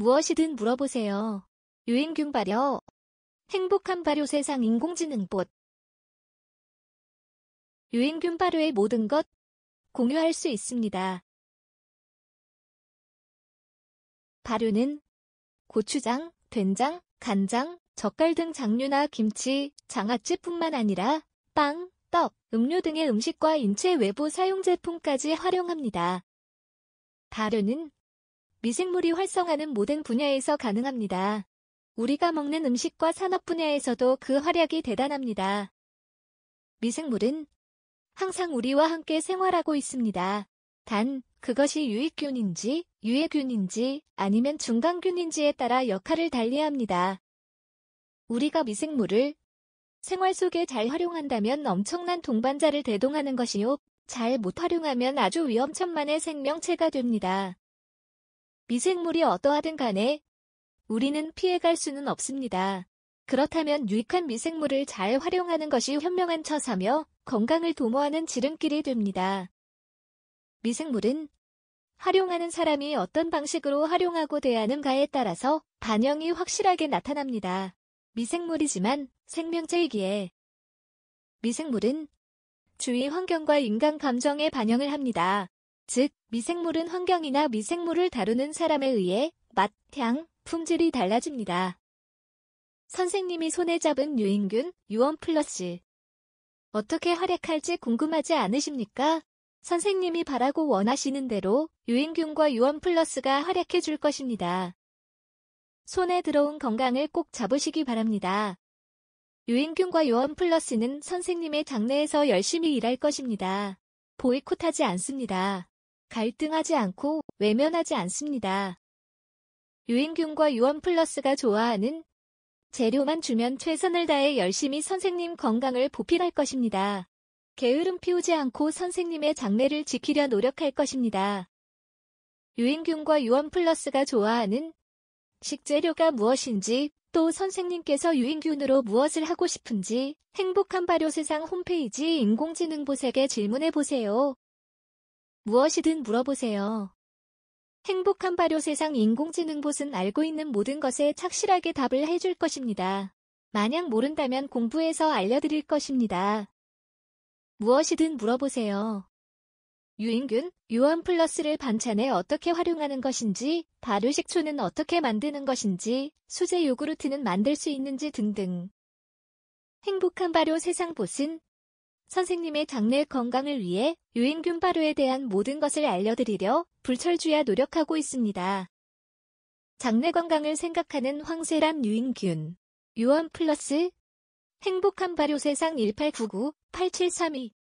무엇이든 물어보세요. 유인균 발효. 행복한 발효 세상 인공지능 봇. 유인균 발효의 모든 것 공유할 수 있습니다. 발효는 고추장, 된장, 간장, 젓갈 등 장류나 김치, 장아찌뿐만 아니라 빵, 떡, 음료 등의 음식과 인체 외부 사용 제품까지 활용합니다. 발효는 미생물이 활성하는 화 모든 분야에서 가능합니다. 우리가 먹는 음식과 산업 분야에서도 그 활약이 대단합니다. 미생물은 항상 우리와 함께 생활하고 있습니다. 단, 그것이 유익균인지, 유해균인지, 아니면 중간균인지에 따라 역할을 달리합니다. 우리가 미생물을 생활 속에 잘 활용한다면 엄청난 동반자를 대동하는 것이요, 잘 못 활용하면 아주 위험천만의 생명체가 됩니다. 미생물이 어떠하든 간에 우리는 피해갈 수는 없습니다. 그렇다면 유익한 미생물을 잘 활용하는 것이 현명한 처사며 건강을 도모하는 지름길이 됩니다. 미생물은 활용하는 사람이 어떤 방식으로 활용하고 대하는가에 따라서 반영이 확실하게 나타납니다. 미생물이지만 생명체이기에 미생물은 주위 환경과 인간 감정에 반영을 합니다. 즉, 미생물은 환경이나 미생물을 다루는 사람에 의해 맛, 향, 품질이 달라집니다. 선생님이 손에 잡은 유인균, 유원 플러스. 어떻게 활약할지 궁금하지 않으십니까? 선생님이 바라고 원하시는 대로 유인균과 유원 플러스가 활약해 줄 것입니다. 손에 들어온 건강을 꼭 잡으시기 바랍니다. 유인균과 유원 플러스는 선생님의 장래에서 열심히 일할 것입니다. 보이콧하지 않습니다. 갈등하지 않고 외면하지 않습니다. 유인균과 유원플러스가 좋아하는 재료만 주면 최선을 다해 열심히 선생님 건강을 보필할 것입니다. 게으름 피우지 않고 선생님의 장래를 지키려 노력할 것입니다. 유인균과 유원플러스가 좋아하는 식재료가 무엇인지 또 선생님께서 유인균으로 무엇을 하고 싶은지 행복한 발효 세상 홈페이지 인공지능 보색에 질문해 보세요. 무엇이든 물어보세요. 행복한 발효 세상 인공지능봇은 알고 있는 모든 것에 착실하게 답을 해줄 것입니다. 만약 모른다면 공부해서 알려드릴 것입니다. 무엇이든 물어보세요. 유인균, 유한 플러스를 반찬에 어떻게 활용하는 것인지, 발효 식초는 어떻게 만드는 것인지, 수제 요구르트는 만들 수 있는지 등등. 행복한 발효 세상 봇은 선생님의 장래 건강을 위해 유인균 발효에 대한 모든 것을 알려드리려 불철주야 노력하고 있습니다. 장래 건강을 생각하는 황세란 유인균 유원 플러스 행복한 발효 세상 1899 8732